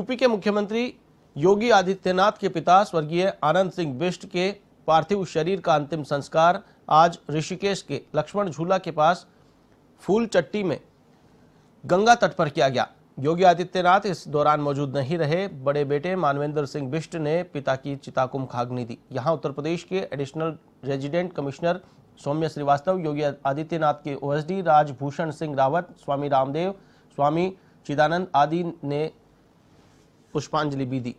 UP के मुख्यमंत्री योगी आदित्यनाथ के पिता स्वर्गीय आनंद सिंह बिष्ट के पार्थिव शरीर का अंतिम संस्कार आज ऋषिकेश के लक्ष्मण झूला के पास फूल चट्टी में गंगा तट पर किया गया योगी आदित्यनाथ इस दौरान मौजूद नहीं रहे बड़े बेटे मानवेंद्र सिंह बिष्ट ने पिता की चिता को मुखाग्नि दी यहां उत्तर प्रदेश के additional resident commissioner Saumya Srivastava Yogi Adityanath के ओएसडी राजभूषण सिंह रावत स्वामी रामदेव स्वामी चिदानंद आदि ने पुष्पांजलि भी दी